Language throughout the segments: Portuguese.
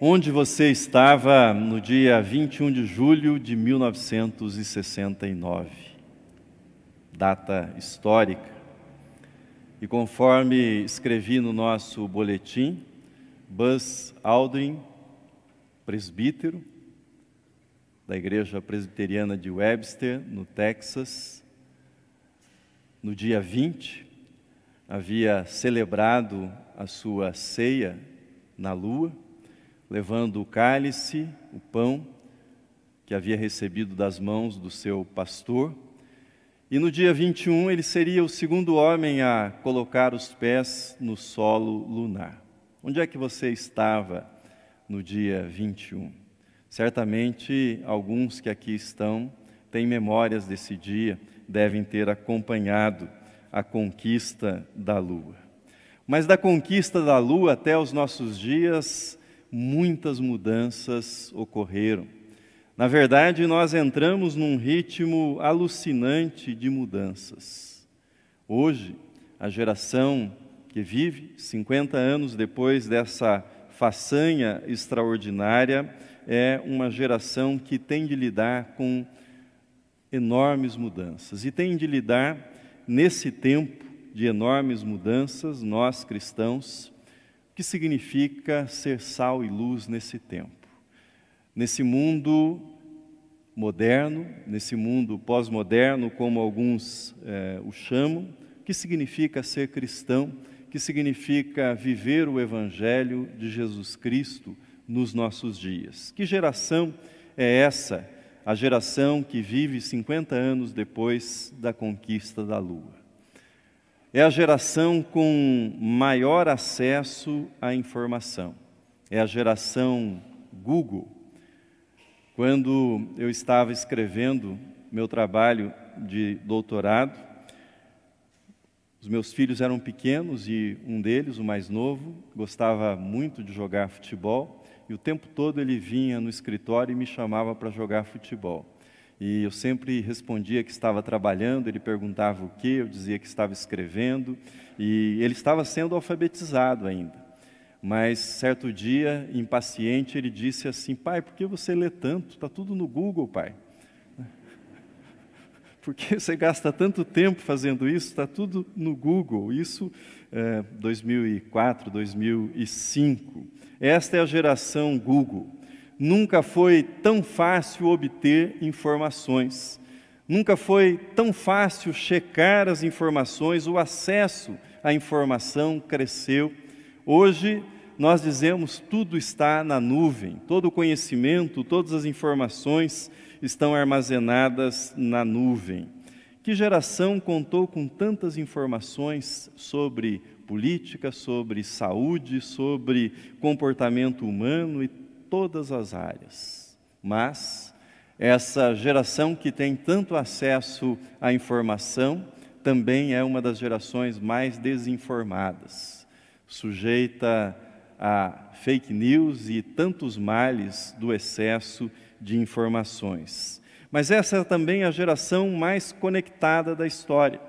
onde você estava no dia 21 de julho de 1969, data histórica. E conforme escrevi no nosso boletim, Buzz Aldrin, presbítero da Igreja Presbiteriana de Webster, no Texas, no dia 20, havia celebrado a sua ceia na lua levando o cálice, o pão que havia recebido das mãos do seu pastor. E no dia 21 ele seria o segundo homem a colocar os pés no solo lunar. Onde é que você estava no dia 21? Certamente alguns que aqui estão têm memórias desse dia, devem ter acompanhado a conquista da lua. Mas da conquista da lua até os nossos dias, muitas mudanças ocorreram. Na verdade, nós entramos num ritmo alucinante de mudanças. Hoje, a geração que vive 50 anos depois dessa façanha extraordinária é uma geração que tem de lidar com enormes mudanças e tem de lidar nesse tempo de enormes mudanças, nós cristãos que significa ser sal e luz nesse tempo. Nesse mundo moderno, nesse mundo pós-moderno, como alguns eh, o chamam, que significa ser cristão, que significa viver o Evangelho de Jesus Cristo nos nossos dias. Que geração é essa? A geração que vive 50 anos depois da conquista da Lua. É a geração com maior acesso à informação. É a geração Google. Quando eu estava escrevendo meu trabalho de doutorado, os meus filhos eram pequenos e um deles, o mais novo, gostava muito de jogar futebol e o tempo todo ele vinha no escritório e me chamava para jogar futebol. E eu sempre respondia que estava trabalhando, ele perguntava o que, eu dizia que estava escrevendo, e ele estava sendo alfabetizado ainda. Mas certo dia, impaciente, ele disse assim: Pai, por que você lê tanto? Está tudo no Google, pai. Por que você gasta tanto tempo fazendo isso? Está tudo no Google. Isso é 2004, 2005. Esta é a geração Google. Nunca foi tão fácil obter informações, nunca foi tão fácil checar as informações, o acesso à informação cresceu. Hoje, nós dizemos tudo está na nuvem, todo o conhecimento, todas as informações estão armazenadas na nuvem. Que geração contou com tantas informações sobre política, sobre saúde, sobre comportamento humano e todas as áreas. Mas essa geração que tem tanto acesso à informação também é uma das gerações mais desinformadas, sujeita a fake news e tantos males do excesso de informações. Mas essa é também a geração mais conectada da história.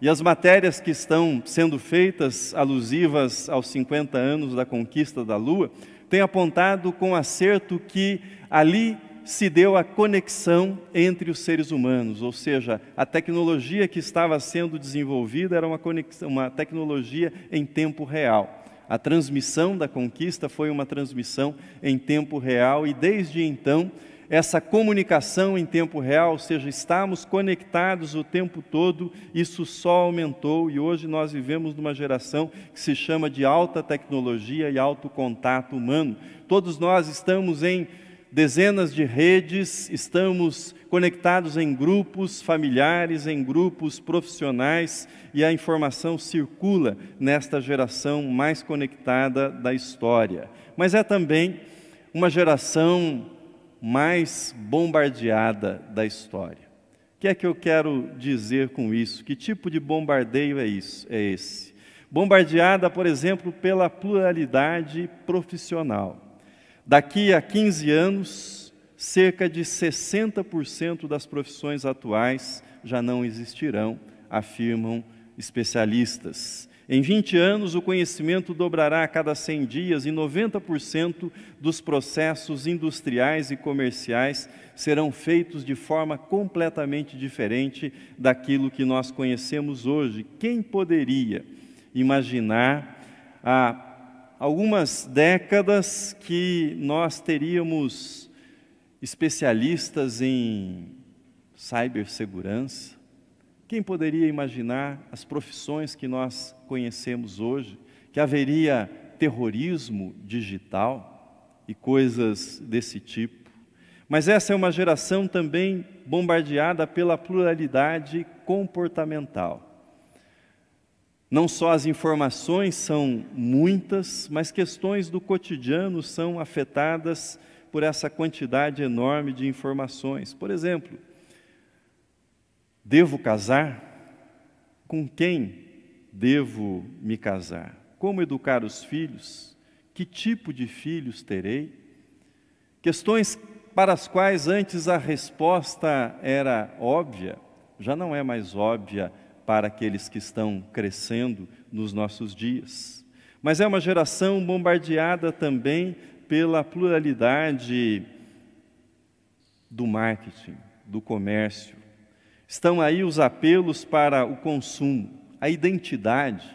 E as matérias que estão sendo feitas alusivas aos 50 anos da conquista da Lua tem apontado com acerto que ali se deu a conexão entre os seres humanos, ou seja, a tecnologia que estava sendo desenvolvida era uma, conexão, uma tecnologia em tempo real. A transmissão da conquista foi uma transmissão em tempo real e desde então essa comunicação em tempo real, ou seja, estamos conectados o tempo todo, isso só aumentou e hoje nós vivemos numa geração que se chama de alta tecnologia e alto contato humano. Todos nós estamos em dezenas de redes, estamos conectados em grupos familiares, em grupos profissionais e a informação circula nesta geração mais conectada da história. Mas é também uma geração mais bombardeada da história. O que é que eu quero dizer com isso? Que tipo de bombardeio é isso? É esse? Bombardeada, por exemplo, pela pluralidade profissional. Daqui a 15 anos, cerca de 60% das profissões atuais já não existirão, afirmam especialistas. Em 20 anos, o conhecimento dobrará a cada 100 dias e 90% dos processos industriais e comerciais serão feitos de forma completamente diferente daquilo que nós conhecemos hoje. Quem poderia imaginar há algumas décadas que nós teríamos especialistas em cibersegurança? Quem poderia imaginar as profissões que nós conhecemos hoje, que haveria terrorismo digital e coisas desse tipo? Mas essa é uma geração também bombardeada pela pluralidade comportamental. Não só as informações são muitas, mas questões do cotidiano são afetadas por essa quantidade enorme de informações. Por exemplo, Devo casar? Com quem devo me casar? Como educar os filhos? Que tipo de filhos terei? Questões para as quais antes a resposta era óbvia, já não é mais óbvia para aqueles que estão crescendo nos nossos dias. Mas é uma geração bombardeada também pela pluralidade do marketing, do comércio, Estão aí os apelos para o consumo, a identidade,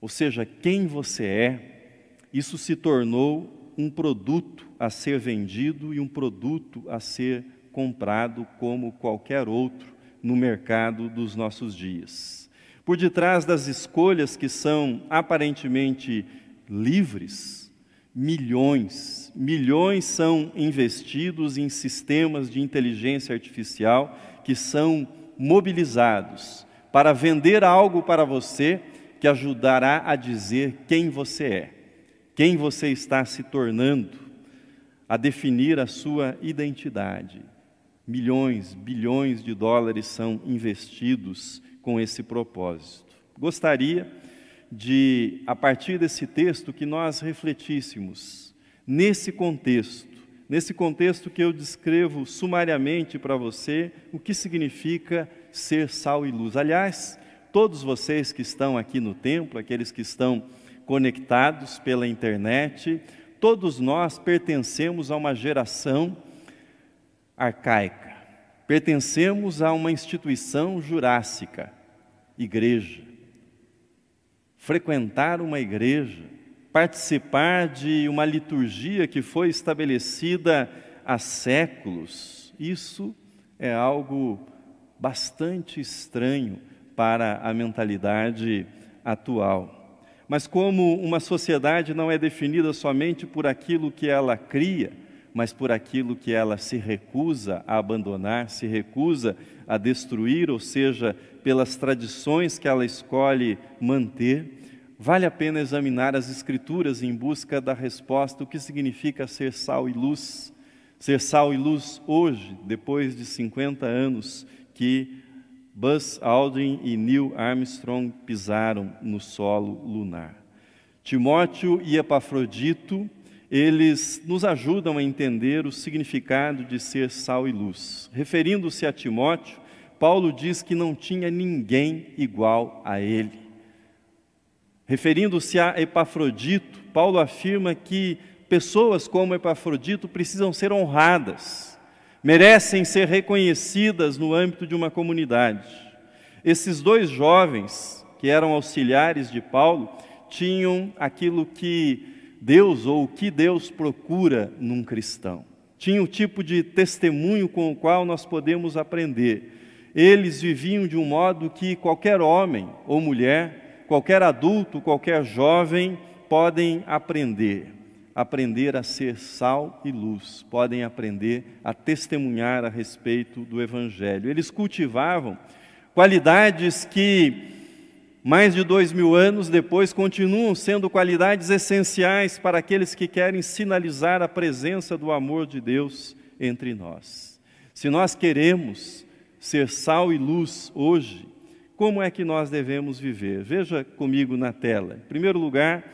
ou seja, quem você é, isso se tornou um produto a ser vendido e um produto a ser comprado como qualquer outro no mercado dos nossos dias. Por detrás das escolhas que são aparentemente livres, milhões, milhões são investidos em sistemas de inteligência artificial que são mobilizados para vender algo para você que ajudará a dizer quem você é, quem você está se tornando, a definir a sua identidade. Milhões, bilhões de dólares são investidos com esse propósito. Gostaria de, a partir desse texto, que nós refletíssemos nesse contexto nesse contexto que eu descrevo sumariamente para você, o que significa ser sal e luz. Aliás, todos vocês que estão aqui no templo, aqueles que estão conectados pela internet, todos nós pertencemos a uma geração arcaica, pertencemos a uma instituição jurássica, igreja. Frequentar uma igreja participar de uma liturgia que foi estabelecida há séculos. Isso é algo bastante estranho para a mentalidade atual. Mas, como uma sociedade não é definida somente por aquilo que ela cria, mas por aquilo que ela se recusa a abandonar, se recusa a destruir, ou seja, pelas tradições que ela escolhe manter, vale a pena examinar as Escrituras em busca da resposta: o que significa ser sal e luz? Ser sal e luz hoje, depois de 50 anos que Buzz Aldrin e Neil Armstrong pisaram no solo lunar. Timóteo e Epafrodito, eles nos ajudam a entender o significado de ser sal e luz. Referindo-se a Timóteo, Paulo diz que não tinha ninguém igual a ele. Referindo-se a Epafrodito, Paulo afirma que pessoas como Epafrodito precisam ser honradas, merecem ser reconhecidas no âmbito de uma comunidade. Esses dois jovens, que eram auxiliares de Paulo, tinham aquilo que Deus ou o que Deus procura num cristão. Tinha o um tipo de testemunho com o qual nós podemos aprender. Eles viviam de um modo que qualquer homem ou mulher qualquer adulto, qualquer jovem podem aprender, aprender a ser sal e luz, podem aprender a testemunhar a respeito do Evangelho. Eles cultivavam qualidades que, mais de dois mil anos depois, continuam sendo qualidades essenciais para aqueles que querem sinalizar a presença do amor de Deus entre nós. Se nós queremos ser sal e luz hoje, como é que nós devemos viver? Veja comigo na tela. Em primeiro lugar,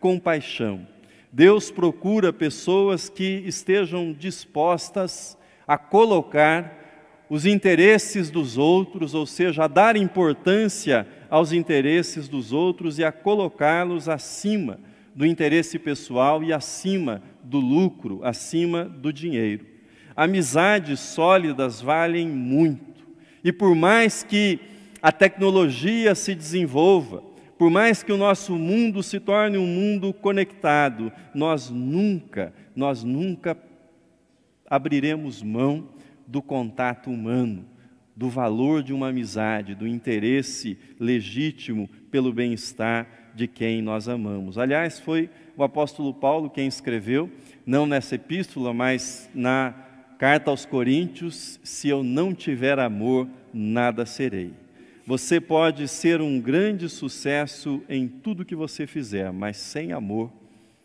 compaixão. Deus procura pessoas que estejam dispostas a colocar os interesses dos outros, ou seja, a dar importância aos interesses dos outros e a colocá-los acima do interesse pessoal e acima do lucro, acima do dinheiro. Amizades sólidas valem muito. E por mais que a tecnologia se desenvolva, por mais que o nosso mundo se torne um mundo conectado, nós nunca, nós nunca abriremos mão do contato humano, do valor de uma amizade, do interesse legítimo pelo bem-estar de quem nós amamos. Aliás, foi o apóstolo Paulo quem escreveu, não nessa epístola, mas na carta aos Coríntios: se eu não tiver amor, nada serei. Você pode ser um grande sucesso em tudo que você fizer, mas sem amor,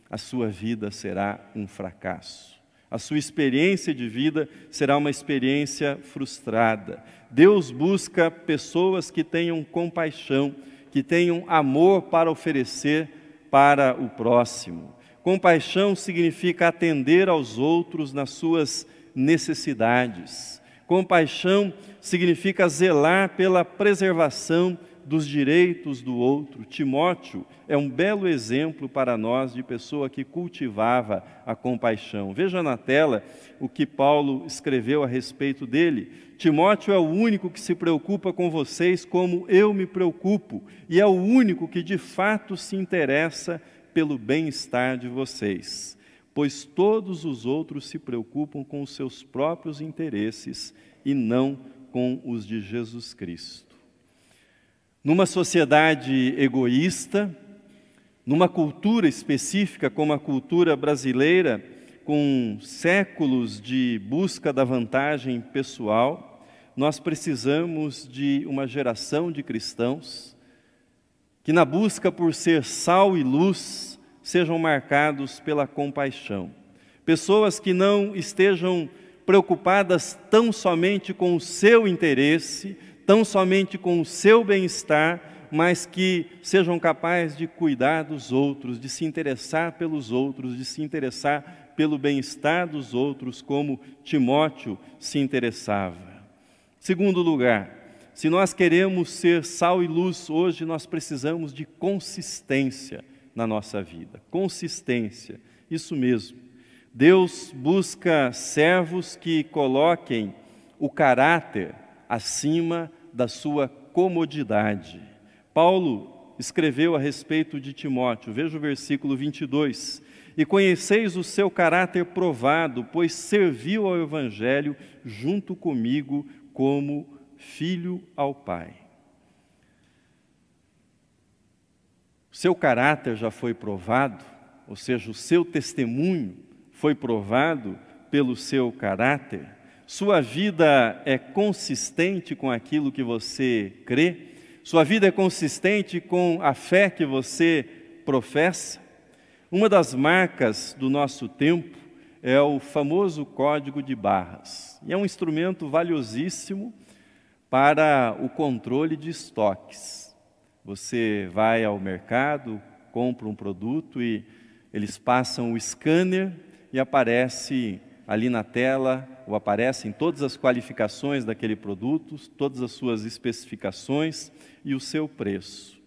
a sua vida será um fracasso. A sua experiência de vida será uma experiência frustrada. Deus busca pessoas que tenham compaixão, que tenham amor para oferecer para o próximo. Compaixão significa atender aos outros nas suas necessidades. Compaixão significa zelar pela preservação dos direitos do outro. Timóteo é um belo exemplo para nós de pessoa que cultivava a compaixão. Veja na tela o que Paulo escreveu a respeito dele. Timóteo é o único que se preocupa com vocês como eu me preocupo, e é o único que de fato se interessa pelo bem-estar de vocês pois todos os outros se preocupam com os seus próprios interesses e não com os de Jesus Cristo. Numa sociedade egoísta, numa cultura específica como a cultura brasileira, com séculos de busca da vantagem pessoal, nós precisamos de uma geração de cristãos que, na busca por ser sal e luz, sejam marcados pela compaixão. Pessoas que não estejam preocupadas tão somente com o seu interesse, tão somente com o seu bem-estar, mas que sejam capazes de cuidar dos outros, de se interessar pelos outros, de se interessar pelo bem-estar dos outros, como Timóteo se interessava. Segundo lugar, se nós queremos ser sal e luz hoje, nós precisamos de consistência na nossa vida. Consistência, isso mesmo. Deus busca servos que coloquem o caráter acima da sua comodidade. Paulo escreveu a respeito de Timóteo, veja o versículo 22. E conheceis o seu caráter provado, pois serviu ao Evangelho junto comigo como filho ao Pai. seu caráter já foi provado, ou seja, o seu testemunho foi provado pelo seu caráter, sua vida é consistente com aquilo que você crê, sua vida é consistente com a fé que você professa. Uma das marcas do nosso tempo é o famoso código de barras, e é um instrumento valiosíssimo para o controle de estoques. Você vai ao mercado, compra um produto e eles passam o scanner e aparece ali na tela, ou aparecem todas as qualificações daquele produto, todas as suas especificações e o seu preço.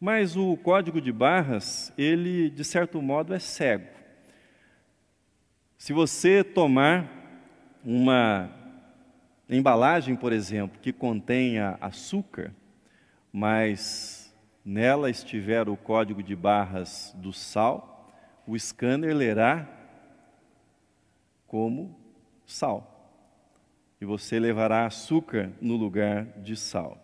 Mas o código de barras, ele de certo modo é cego. Se você tomar uma embalagem, por exemplo, que contenha açúcar, mas Nela estiver o código de barras do sal, o scanner lerá como sal. E você levará açúcar no lugar de sal.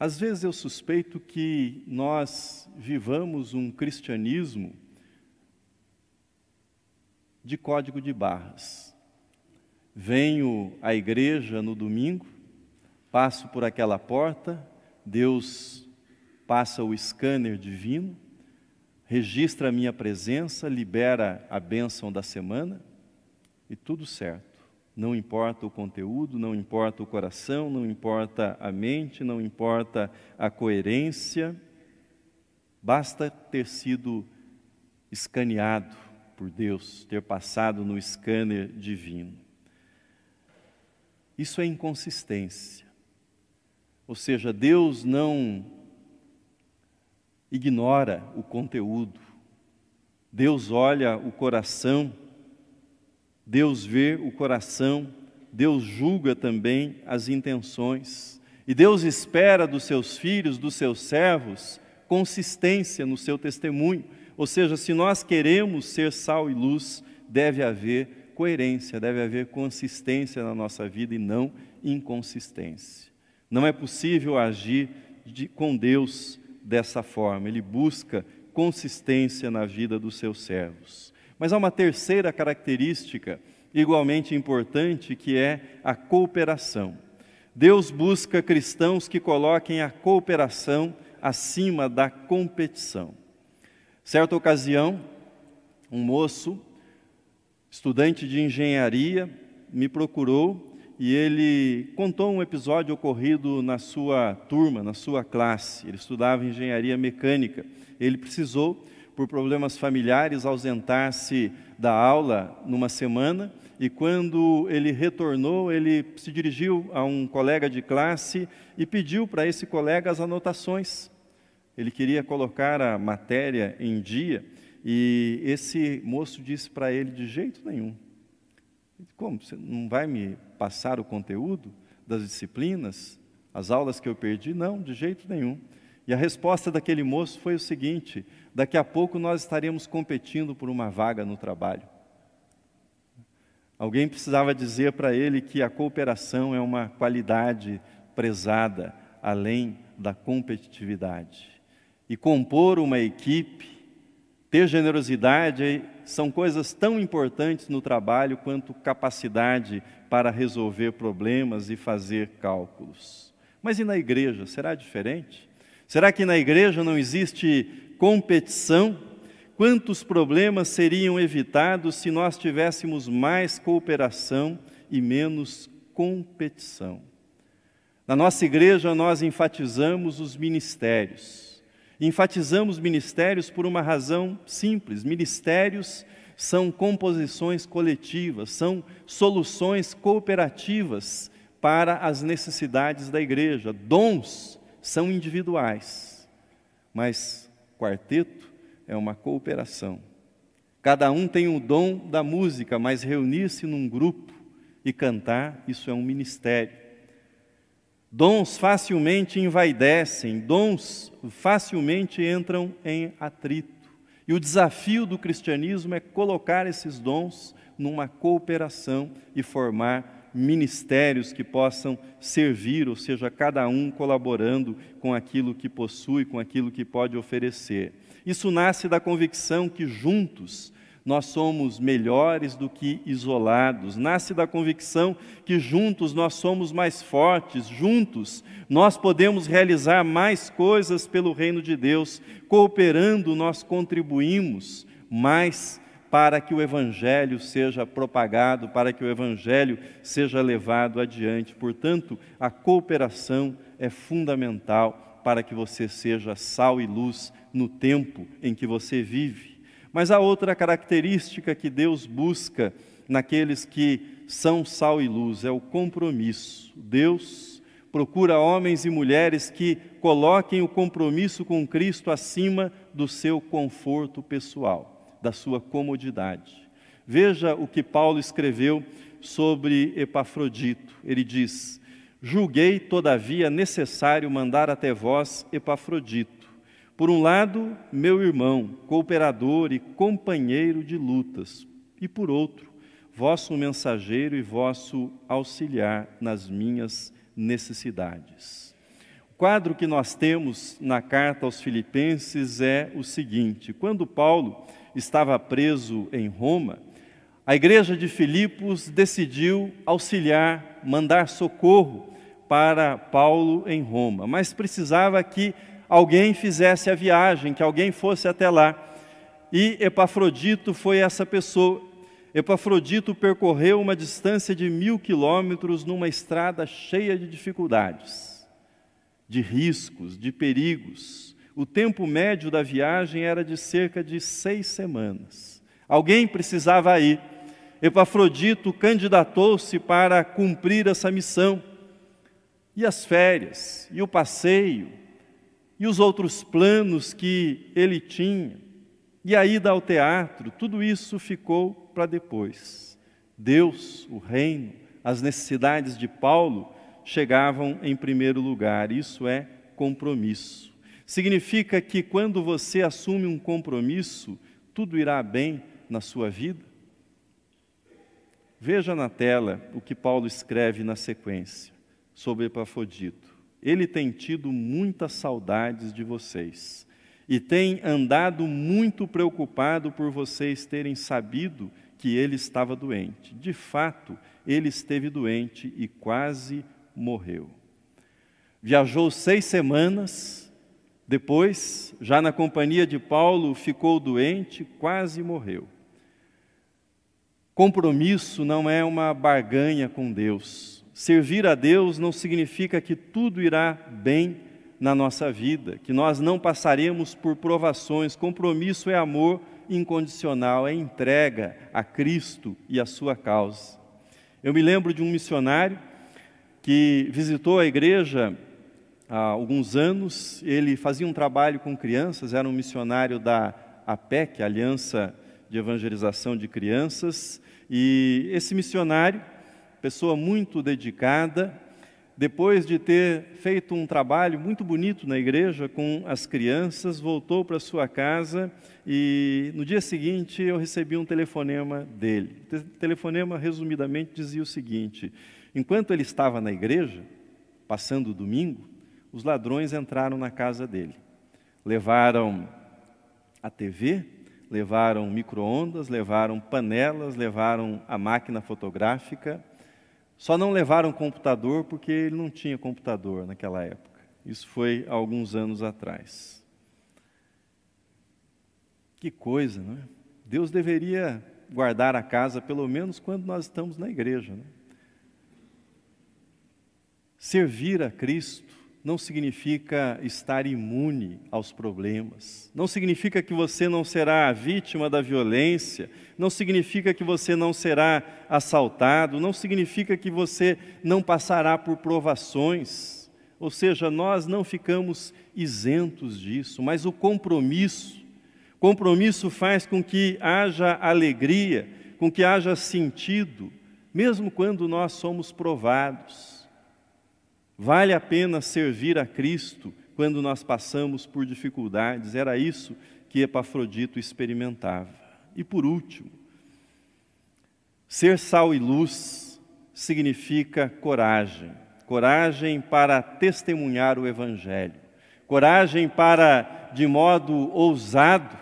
Às vezes eu suspeito que nós vivamos um cristianismo de código de barras. Venho à igreja no domingo, passo por aquela porta, Deus passa o scanner divino, registra a minha presença, libera a bênção da semana e tudo certo. Não importa o conteúdo, não importa o coração, não importa a mente, não importa a coerência, basta ter sido escaneado por Deus, ter passado no scanner divino. Isso é inconsistência. Ou seja, Deus não ignora o conteúdo, Deus olha o coração, Deus vê o coração, Deus julga também as intenções. E Deus espera dos seus filhos, dos seus servos, consistência no seu testemunho. Ou seja, se nós queremos ser sal e luz, deve haver coerência, deve haver consistência na nossa vida e não inconsistência. Não é possível agir de, com Deus dessa forma. Ele busca consistência na vida dos seus servos. Mas há uma terceira característica igualmente importante que é a cooperação. Deus busca cristãos que coloquem a cooperação acima da competição. Certa ocasião, um moço, estudante de engenharia, me procurou e ele contou um episódio ocorrido na sua turma, na sua classe. Ele estudava engenharia mecânica. Ele precisou, por problemas familiares, ausentar-se da aula numa semana. E quando ele retornou, ele se dirigiu a um colega de classe e pediu para esse colega as anotações. Ele queria colocar a matéria em dia e esse moço disse para ele: de jeito nenhum, como? Você não vai me passar o conteúdo das disciplinas, as aulas que eu perdi? Não, de jeito nenhum. E a resposta daquele moço foi o seguinte: daqui a pouco nós estaremos competindo por uma vaga no trabalho. Alguém precisava dizer para ele que a cooperação é uma qualidade prezada além da competitividade. E compor uma equipe ter generosidade são coisas tão importantes no trabalho quanto capacidade para resolver problemas e fazer cálculos. Mas e na igreja? Será diferente? Será que na igreja não existe competição? Quantos problemas seriam evitados se nós tivéssemos mais cooperação e menos competição? Na nossa igreja, nós enfatizamos os ministérios. Enfatizamos ministérios por uma razão simples: ministérios são composições coletivas, são soluções cooperativas para as necessidades da igreja. Dons são individuais, mas quarteto é uma cooperação. Cada um tem o dom da música, mas reunir-se num grupo e cantar, isso é um ministério. Dons facilmente envaidecem, dons facilmente entram em atrito. E o desafio do cristianismo é colocar esses dons numa cooperação e formar ministérios que possam servir, ou seja, cada um colaborando com aquilo que possui, com aquilo que pode oferecer. Isso nasce da convicção que juntos nós somos melhores do que isolados. Nasce da convicção que juntos nós somos mais fortes, juntos nós podemos realizar mais coisas pelo reino de Deus. Cooperando, nós contribuímos mais para que o Evangelho seja propagado, para que o Evangelho seja levado adiante. Portanto, a cooperação é fundamental para que você seja sal e luz no tempo em que você vive. Mas há outra característica que Deus busca naqueles que são sal e luz, é o compromisso. Deus procura homens e mulheres que coloquem o compromisso com Cristo acima do seu conforto pessoal, da sua comodidade. Veja o que Paulo escreveu sobre Epafrodito. Ele diz: Julguei, todavia, necessário mandar até vós Epafrodito por um lado, meu irmão, cooperador e companheiro de lutas, e por outro, vosso mensageiro e vosso auxiliar nas minhas necessidades. O quadro que nós temos na carta aos Filipenses é o seguinte: quando Paulo estava preso em Roma, a igreja de Filipos decidiu auxiliar, mandar socorro para Paulo em Roma, mas precisava que alguém fizesse a viagem, que alguém fosse até lá. E Epafrodito foi essa pessoa. Epafrodito percorreu uma distância de mil quilômetros numa estrada cheia de dificuldades, de riscos, de perigos. O tempo médio da viagem era de cerca de seis semanas. Alguém precisava ir. Epafrodito candidatou-se para cumprir essa missão. E as férias, e o passeio, e os outros planos que ele tinha, e a ida ao teatro, tudo isso ficou para depois. Deus, o reino, as necessidades de Paulo chegavam em primeiro lugar, isso é compromisso. Significa que quando você assume um compromisso, tudo irá bem na sua vida? Veja na tela o que Paulo escreve na sequência sobre Epafrodito. Ele tem tido muitas saudades de vocês e tem andado muito preocupado por vocês terem sabido que ele estava doente. De fato, ele esteve doente e quase morreu. Viajou seis semanas, depois, já na companhia de Paulo, ficou doente, quase morreu. Compromisso não é uma barganha com Deus. Servir a Deus não significa que tudo irá bem na nossa vida, que nós não passaremos por provações. Compromisso é amor incondicional, é entrega a Cristo e a sua causa. Eu me lembro de um missionário que visitou a igreja há alguns anos. Ele fazia um trabalho com crianças, era um missionário da APEC, Aliança de Evangelização de Crianças, e esse missionário pessoa muito dedicada. Depois de ter feito um trabalho muito bonito na igreja com as crianças, voltou para sua casa e no dia seguinte eu recebi um telefonema dele. O telefonema, resumidamente, dizia o seguinte: enquanto ele estava na igreja, passando o domingo, os ladrões entraram na casa dele. Levaram a TV, levaram micro-ondas, levaram panelas, levaram a máquina fotográfica, só não levaram computador porque ele não tinha computador naquela época. Isso foi há alguns anos atrás. Que coisa, não é? Deus deveria guardar a casa, pelo menos quando nós estamos na igreja. Né? Servir a Cristo não significa estar imune aos problemas, não significa que você não será vítima da violência, não significa que você não será assaltado, não significa que você não passará por provações. Ou seja, nós não ficamos isentos disso, mas o compromisso, compromisso faz com que haja alegria, com que haja sentido, mesmo quando nós somos provados. Vale a pena servir a Cristo quando nós passamos por dificuldades, era isso que Epafrodito experimentava. E por último, ser sal e luz significa coragem coragem para testemunhar o Evangelho, coragem para, de modo ousado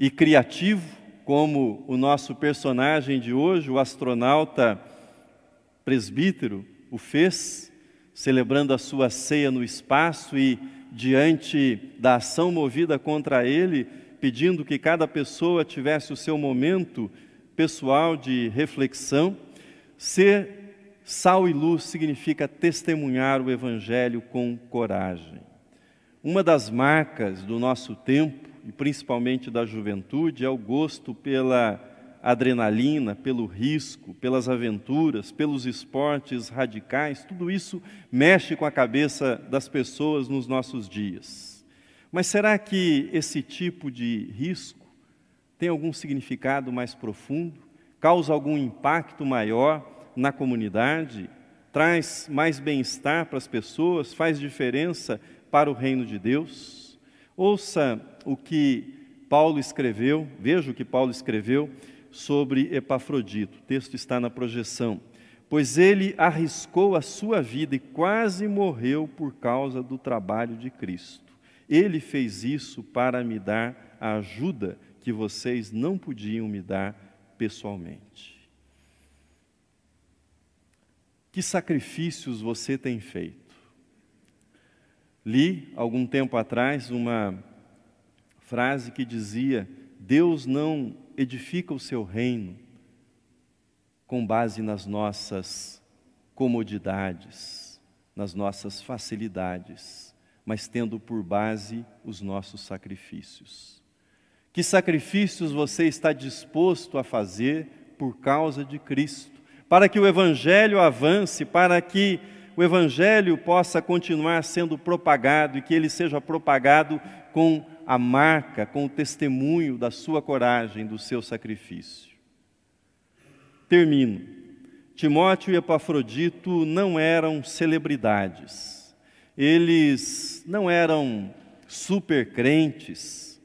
e criativo, como o nosso personagem de hoje, o astronauta presbítero, o fez, celebrando a sua ceia no espaço e diante da ação movida contra ele, pedindo que cada pessoa tivesse o seu momento pessoal de reflexão. Ser sal e luz significa testemunhar o Evangelho com coragem. Uma das marcas do nosso tempo, e principalmente da juventude, é o gosto pela adrenalina, pelo risco, pelas aventuras, pelos esportes radicais, tudo isso mexe com a cabeça das pessoas nos nossos dias. Mas será que esse tipo de risco tem algum significado mais profundo? Causa algum impacto maior na comunidade? Traz mais bem-estar para as pessoas? Faz diferença para o reino de Deus? Ouça o que Paulo escreveu, veja o que Paulo escreveu sobre Epafrodito. O texto está na projeção. Pois ele arriscou a sua vida e quase morreu por causa do trabalho de Cristo. Ele fez isso para me dar a ajuda que vocês não podiam me dar pessoalmente. Que sacrifícios você tem feito? Li algum tempo atrás uma frase que dizia: Deus não edifica o seu reino com base nas nossas comodidades, nas nossas facilidades, mas tendo por base os nossos sacrifícios. Que sacrifícios você está disposto a fazer por causa de Cristo, para que o Evangelho avance, para que o Evangelho possa continuar sendo propagado e que ele seja propagado com a marca com o testemunho da sua coragem, do seu sacrifício. Termino. Timóteo e Epafrodito não eram celebridades, eles não eram super crentes,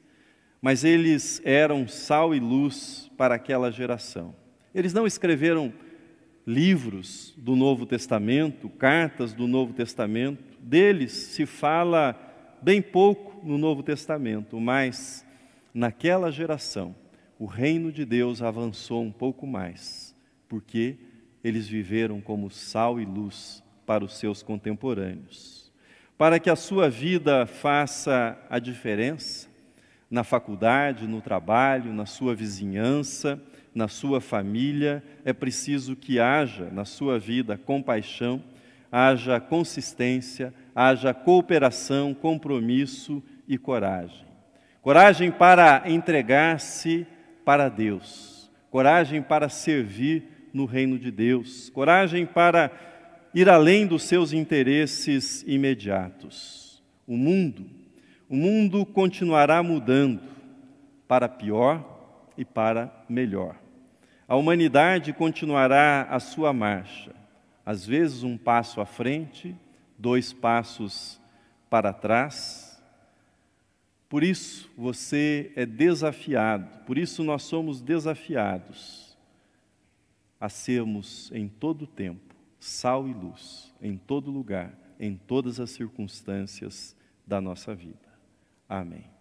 mas eles eram sal e luz para aquela geração. Eles não escreveram livros do Novo Testamento, cartas do Novo Testamento, deles se fala bem pouco no Novo Testamento, mas naquela geração o reino de Deus avançou um pouco mais, porque eles viveram como sal e luz para os seus contemporâneos. Para que a sua vida faça a diferença na faculdade, no trabalho, na sua vizinhança, na sua família, é preciso que haja na sua vida compaixão, haja consistência, haja cooperação, compromisso e coragem. Coragem para entregar-se para Deus, coragem para servir no reino de Deus, coragem para ir além dos seus interesses imediatos. O mundo, o mundo continuará mudando para pior e para melhor. A humanidade continuará a sua marcha, às vezes um passo à frente, dois passos para trás. Por isso você é desafiado, por isso nós somos desafiados a sermos em todo tempo sal e luz, em todo lugar, em todas as circunstâncias da nossa vida. Amém.